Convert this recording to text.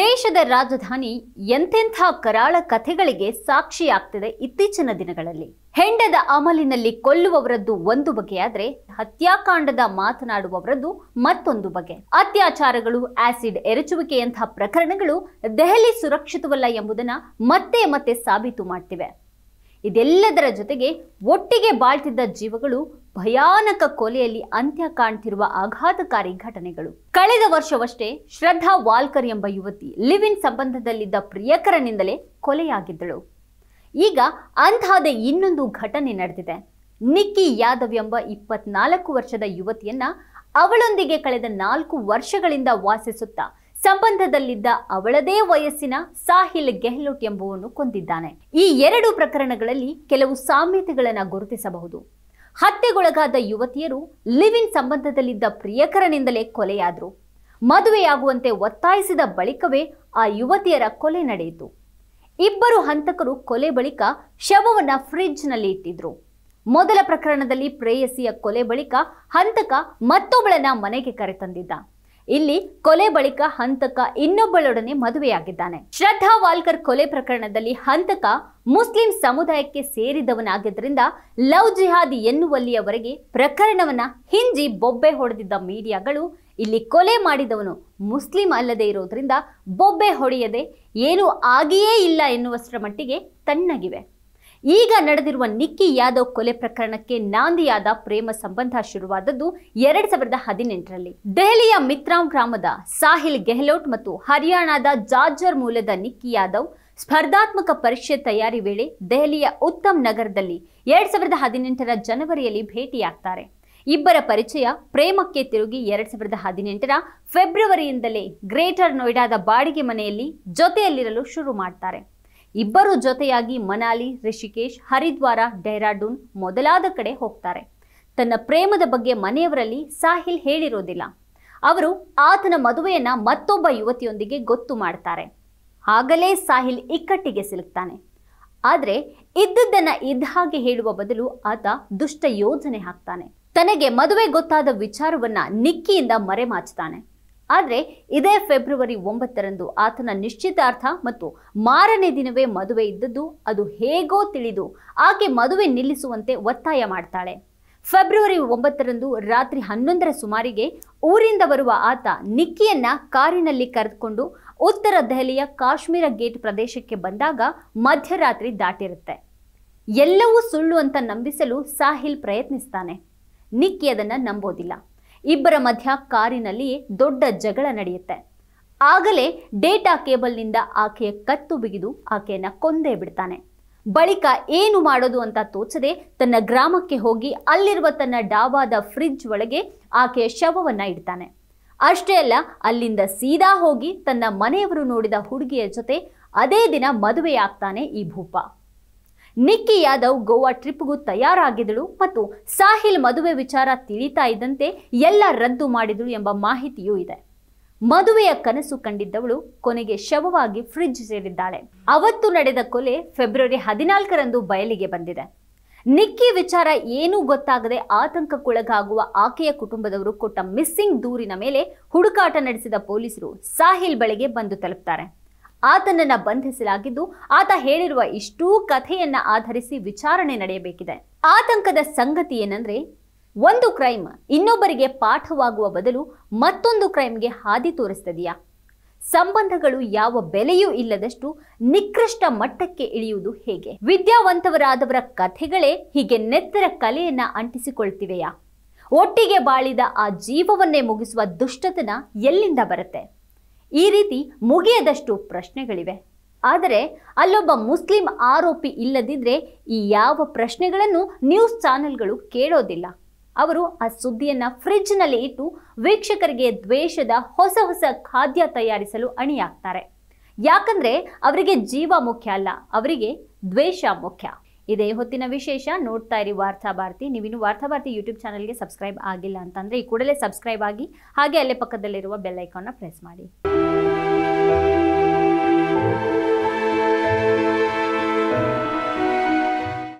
ದೇಶದ ರಾಜಧಾನಿ ಎಂತೆಂಥ ಕರಾಳ ಕಥೆಗಳಿಗೆ ಸಾಕ್ಷಿಯಾಗ್ತಿದೆ ಇತ್ತೀಚಿನ ದಿನಗಳಲ್ಲಿ ಹೆಂಡದ ಅಮಲಿನಲ್ಲಿ ಕೊಲ್ಲುವವರದ್ದು ಒಂದು ಬಗೆಯಾದ್ರೆ ಹತ್ಯಾಕಾಂಡದ ಮಾತನಾಡುವವರದ್ದು ಮತ್ತೊಂದು ಬಗೆ ಅತ್ಯಾಚಾರಗಳು ಆಸಿಡ್ ಎರಚುವಿಕೆಯಂತಹ ಪ್ರಕರಣಗಳು ದೆಹಲಿ ಸುರಕ್ಷಿತವಲ್ಲ ಎಂಬುದನ್ನ ಮತ್ತೆ ಮತ್ತೆ ಸಾಬೀತು ಮಾಡ್ತಿವೆ ಇದೆಲ್ಲದರ ಜೊತೆಗೆ ಒಟ್ಟಿಗೆ ಬಾಳ್ತಿದ್ದ ಜೀವಗಳು ಭಯಾನಕ ಕೊಲೆಯಲ್ಲಿ ಅಂತ್ಯ ಕಾಣ್ತಿರುವ ಆಘಾತಕಾರಿ ಘಟನೆಗಳು ಕಳೆದ ವರ್ಷವಷ್ಟೇ ಶ್ರದ್ಧಾ ವಾಲ್ಕರ್ ಎಂಬ ಯುವತಿ ಲಿವ್ ಇನ್ ಸಂಬಂಧದಲ್ಲಿದ್ದ ಪ್ರಿಯಕರನಿಂದಲೇ ಕೊಲೆಯಾಗಿದ್ದಳು ಈಗ ಅಂತಹದೇ ಇನ್ನೊಂದು ಘಟನೆ ನಡೆದಿದೆ ನಿಕ್ಕಿ ಯಾದವ್ ಎಂಬ ಇಪ್ಪತ್ನಾಲ್ಕು ವರ್ಷದ ಯುವತಿಯನ್ನ ಅವಳೊಂದಿಗೆ ಕಳೆದ ನಾಲ್ಕು ವರ್ಷಗಳಿಂದ ವಾಸಿಸುತ್ತಾ ಸಂಬಂಧದಲ್ಲಿದ್ದ ಅವಳದೇ ವಯಸ್ಸಿನ ಸಾಹಿಲ್ ಗೆಹ್ಲೋಟ್ ಎಂಬುವನ್ನು ಕೊಂದಿದ್ದಾನೆ ಈ ಎರಡು ಪ್ರಕರಣಗಳಲ್ಲಿ ಕೆಲವು ಸಾಮ್ಯತೆಗಳನ್ನು ಗುರುತಿಸಬಹುದು ಹತ್ಯೆಗೊಳಗಾದ ಯುವತಿಯರು ಲಿವಿನ್ ಸಂಬಂಧದಲ್ಲಿದ್ದ ಪ್ರಿಯಕರನಿಂದಲೇ ಕೊಲೆಯಾದರು ಮದುವೆಯಾಗುವಂತೆ ಒತ್ತಾಯಿಸಿದ ಬಳಿಕವೇ ಆ ಯುವತಿಯರ ಕೊಲೆ ನಡೆಯಿತು ಇಬ್ಬರು ಹಂತಕರು ಕೊಲೆ ಬಳಿಕ ಶವವನ್ನು ಫ್ರಿಡ್ಜ್ನಲ್ಲಿ ಇಟ್ಟಿದ್ರು ಮೊದಲ ಪ್ರಕರಣದಲ್ಲಿ ಪ್ರೇಯಸಿಯ ಕೊಲೆ ಬಳಿಕ ಹಂತಕ ಮತ್ತೊಬ್ಬಳನ್ನ ಮನೆಗೆ ಕರೆತಂದಿದ್ದ ಇಲ್ಲಿ ಕೊಲೆ ಬಳಿಕ ಹಂತಕ ಇನ್ನೊಬ್ಬಳೊಡನೆ ಮದುವೆಯಾಗಿದ್ದಾನೆ ಶ್ರದ್ಧಾ ವಾಲ್ಕರ್ ಕೊಲೆ ಪ್ರಕರಣದಲ್ಲಿ ಹಂತಕ ಮುಸ್ಲಿಂ ಸಮುದಾಯಕ್ಕೆ ಸೇರಿದವನಾಗಿದ್ದರಿಂದ ಲವ್ ಜಿಹಾದಿ ಎನ್ನುವಲ್ಲಿಯವರೆಗೆ ಪ್ರಕರಣವನ್ನ ಹಿಂಜಿ ಬೊಬ್ಬೆ ಹೊಡೆದಿದ್ದ ಮೀಡಿಯಾಗಳು ಇಲ್ಲಿ ಕೊಲೆ ಮಾಡಿದವನು ಮುಸ್ಲಿಂ ಅಲ್ಲದೆ ಇರೋದ್ರಿಂದ ಬೊಬ್ಬೆ ಹೊಡೆಯದೆ ಏನೂ ಆಗಿಯೇ ಇಲ್ಲ ಎನ್ನುವಷ್ಟರ ಮಟ್ಟಿಗೆ ತಣ್ಣಗಿವೆ ಈಗ ನಡೆದಿರುವ ನಿಕ್ಕಿ ಯಾದವ್ ಕೊಲೆ ಪ್ರಕರಣಕ್ಕೆ ನಾಂದಿಯಾದ ಪ್ರೇಮ ಸಂಬಂಧ ಶುರುವಾದದ್ದು ಎರಡ್ ಸಾವಿರದ ಹದಿನೆಂಟರಲ್ಲಿ ದೆಹಲಿಯ ಮಿತ್ರಾಂ ಗ್ರಾಮದ ಸಾಹಿಲ್ ಗೆಹ್ಲೋಟ್ ಮತ್ತು ಹರಿಯಾಣದ ಜಾಜರ್ ಮೂಲದ ನಿಕ್ಕಿ ಯಾದವ್ ಸ್ಪರ್ಧಾತ್ಮಕ ಪರೀಕ್ಷೆ ತಯಾರಿ ವೇಳೆ ದೆಹಲಿಯ ಉತ್ತಮ್ ನಗರದಲ್ಲಿ ಎರಡ್ ಸಾವಿರದ ಹದಿನೆಂಟರ ಜನವರಿಯಲ್ಲಿ ಭೇಟಿಯಾಗ್ತಾರೆ ಇಬ್ಬರ ಪರಿಚಯ ಪ್ರೇಮಕ್ಕೆ ತಿರುಗಿ ಎರಡ್ ಸಾವಿರದ ಹದಿನೆಂಟರ ಫೆಬ್ರವರಿಯಿಂದಲೇ ಗ್ರೇಟರ್ ನೋಯ್ಡಾದ ಬಾಡಿಗೆ ಮನೆಯಲ್ಲಿ ಜೊತೆಯಲ್ಲಿರಲು ಶುರು ಮಾಡ್ತಾರೆ ಇಬ್ಬರು ಜೊತೆಯಾಗಿ ಮನಾಲಿ ರಿಷಿಕೇಶ್ ಹರಿದ್ವಾರ ಡೆಹ್ರಾಡೂನ್ ಮೊದಲಾದ ಕಡೆ ಹೋಗ್ತಾರೆ ತನ್ನ ಪ್ರೇಮದ ಬಗ್ಗೆ ಮನೆಯವರಲ್ಲಿ ಸಾಹಿಲ್ ಹೇಳಿರೋದಿಲ್ಲ ಅವರು ಆತನ ಮದುವೆಯನ್ನ ಮತ್ತೊಬ್ಬ ಯುವತಿಯೊಂದಿಗೆ ಗೊತ್ತು ಮಾಡ್ತಾರೆ ಆಗಲೇ ಸಾಹಿಲ್ ಇಕ್ಕಟ್ಟಿಗೆ ಸಿಲುಕ್ತಾನೆ ಆದರೆ ಇದ್ದದ್ದನ್ನ ಇದ್ದ ಹಾಗೆ ಹೇಳುವ ಬದಲು ಆತ ದುಷ್ಟ ಯೋಜನೆ ಹಾಕ್ತಾನೆ ತನಗೆ ಮದುವೆ ಗೊತ್ತಾದ ವಿಚಾರವನ್ನ ನಿಕ್ಕಿಯಿಂದ ಮರೆಮಾಚ್ತಾನೆ ಆದರೆ ಇದೇ ಫೆಬ್ರವರಿ ಒಂಬತ್ತರಂದು ಆತನ ನಿಶ್ಚಿತಾರ್ಥ ಮತ್ತು ಮಾರನೇ ದಿನವೇ ಮದುವೆ ಇದ್ದದ್ದು ಅದು ಹೇಗೋ ತಿಳಿದು ಆಕೆ ಮದುವೆ ನಿಲ್ಲಿಸುವಂತೆ ಒತ್ತಾಯ ಮಾಡ್ತಾಳೆ ಫೆಬ್ರವರಿ ಒಂಬತ್ತರಂದು ರಾತ್ರಿ ಹನ್ನೊಂದರ ಸುಮಾರಿಗೆ ಊರಿಂದ ಬರುವ ಆತ ನಿಕ್ಕಿಯನ್ನ ಕಾರಿನಲ್ಲಿ ಕರೆದುಕೊಂಡು ಉತ್ತರ ದೆಹಲಿಯ ಕಾಶ್ಮೀರ ಗೇಟ್ ಪ್ರದೇಶಕ್ಕೆ ಬಂದಾಗ ಮಧ್ಯರಾತ್ರಿ ದಾಟಿರುತ್ತೆ ಎಲ್ಲವೂ ಸುಳ್ಳು ಅಂತ ನಂಬಿಸಲು ಸಾಹಿಲ್ ಪ್ರಯತ್ನಿಸ್ತಾನೆ ನಿಕ್ಕಿ ಅದನ್ನು ನಂಬೋದಿಲ್ಲ ಇಬ್ಬರ ಮಧ್ಯ ಕಾರಿನಲ್ಲಿ ದೊಡ್ಡ ಜಗಳ ನಡೆಯುತ್ತೆ ಆಗಲೇ ಡೇಟಾ ಕೇಬಲ್ನಿಂದ ಆಕೆಯ ಕತ್ತು ಬಿಗಿದು ಆಕೆಯನ್ನ ಕೊಂದೇ ಬಿಡ್ತಾನೆ ಬಳಿಕ ಏನು ಮಾಡೋದು ಅಂತ ತೋಚದೆ ತನ್ನ ಗ್ರಾಮಕ್ಕೆ ಹೋಗಿ ಅಲ್ಲಿರುವ ತನ್ನ ಡಾಬಾದ ಫ್ರಿಡ್ಜ್ ಒಳಗೆ ಆಕೆಯ ಶವವನ್ನು ಇಡ್ತಾನೆ ಅಷ್ಟೇ ಅಲ್ಲ ಅಲ್ಲಿಂದ ಸೀದಾ ಹೋಗಿ ತನ್ನ ಮನೆಯವರು ನೋಡಿದ ಹುಡುಗಿಯ ಜೊತೆ ಅದೇ ದಿನ ಮದುವೆಯಾಗ್ತಾನೆ ಈ ಭೂಪ ನಿಕ್ಕಿ ಯಾದವ್ ಗೋವಾ ಟ್ರಿಪ್ಗೂ ತಯಾರಾಗಿದ್ದಳು ಮತ್ತು ಸಾಹಿಲ್ ಮದುವೆ ವಿಚಾರ ತಿಳಿತಾ ಇದ್ದಂತೆ ಎಲ್ಲ ರದ್ದು ಮಾಡಿದಳು ಎಂಬ ಮಾಹಿತಿಯೂ ಇದೆ ಮದುವೆಯ ಕನಸು ಕಂಡಿದ್ದವಳು ಕೊನೆಗೆ ಶವವಾಗಿ ಫ್ರಿಡ್ಜ್ ಸೇರಿದ್ದಾಳೆ ಅವತ್ತು ನಡೆದ ಕೊಲೆ ಫೆಬ್ರವರಿ ಹದಿನಾಲ್ಕರಂದು ಬಯಲಿಗೆ ಬಂದಿದೆ ನಿಕ್ಕಿ ವಿಚಾರ ಏನೂ ಗೊತ್ತಾಗದೆ ಆತಂಕಕ್ಕೊಳಗಾಗುವ ಆಕೆಯ ಕುಟುಂಬದವರು ಕೊಟ್ಟ ಮಿಸ್ಸಿಂಗ್ ದೂರಿನ ಮೇಲೆ ಹುಡುಕಾಟ ನಡೆಸಿದ ಪೊಲೀಸರು ಸಾಹಿಲ್ ಬಳಿಗೆ ಬಂದು ತಲುಪ್ತಾರೆ ಆತನನ್ನ ಬಂಧಿಸಲಾಗಿದ್ದು ಆತ ಹೇಳಿರುವ ಇಷ್ಟೂ ಕಥೆಯನ್ನ ಆಧರಿಸಿ ವಿಚಾರಣೆ ನಡೆಯಬೇಕಿದೆ ಆತಂಕದ ಸಂಗತಿ ಏನಂದ್ರೆ ಒಂದು ಕ್ರೈಮ್ ಇನ್ನೊಬ್ಬರಿಗೆ ಪಾಠವಾಗುವ ಬದಲು ಮತ್ತೊಂದು ಕ್ರೈಮ್ಗೆ ಹಾದಿ ತೋರಿಸ್ತದೆಯಾ ಸಂಬಂಧಗಳು ಯಾವ ಬೆಲೆಯೂ ಇಲ್ಲದಷ್ಟು ನಿಕೃಷ್ಟ ಮಟ್ಟಕ್ಕೆ ಇಳಿಯುವುದು ಹೇಗೆ ವಿದ್ಯಾವಂತವರಾದವರ ಕಥೆಗಳೇ ಹೀಗೆ ನೆತ್ತರ ಕಲೆಯನ್ನ ಅಂಟಿಸಿಕೊಳ್ತಿವೆಯಾ ಒಟ್ಟಿಗೆ ಬಾಳಿದ ಆ ಜೀವವನ್ನೇ ಮುಗಿಸುವ ದುಷ್ಟತನ ಎಲ್ಲಿಂದ ಬರುತ್ತೆ ಈ ರೀತಿ ಮುಗಿಯದಷ್ಟು ಪ್ರಶ್ನೆಗಳಿವೆ ಆದರೆ ಅಲ್ಲೊಬ್ಬ ಮುಸ್ಲಿಂ ಆರೋಪಿ ಇಲ್ಲದಿದ್ದರೆ ಈ ಯಾವ ಪ್ರಶ್ನೆಗಳನ್ನು ನ್ಯೂಸ್ ಚಾನೆಲ್ಗಳು ಕೇಳೋದಿಲ್ಲ ಅವರು ಆ ಸುದ್ದಿಯನ್ನು ಫ್ರಿಜ್ನಲ್ಲಿ ಇಟ್ಟು ವೀಕ್ಷಕರಿಗೆ ದ್ವೇಷದ ಹೊಸ ಹೊಸ ಖಾದ್ಯ ತಯಾರಿಸಲು ಅಣಿಯಾಗ್ತಾರೆ ಯಾಕಂದ್ರೆ ಅವರಿಗೆ ಜೀವ ಮುಖ್ಯ ಅಲ್ಲ ಅವರಿಗೆ ದ್ವೇಷ ಮುಖ್ಯ ಇದೇ ಹೊತ್ತಿನ ವಿಶೇಷ ನೋಡ್ತಾ ಇರಿ ವಾರ್ತಾಭಾರತಿ ನೀವಿನ್ನು ವಾರ್ತಾಭಾರತಿ ಯೂಟ್ಯೂಬ್ ಚಾನಲ್ಗೆ ಸಬ್ಸ್ಕ್ರೈಬ್ ಆಗಿಲ್ಲ ಅಂತಂದರೆ ಈ ಕೂಡಲೇ ಸಬ್ಸ್ಕ್ರೈಬ್ ಆಗಿ ಹಾಗೆ ಅಲ್ಲೇ ಪಕ್ಕದಲ್ಲಿರುವ ನ ಪ್ರೆಸ್ ಮಾಡಿ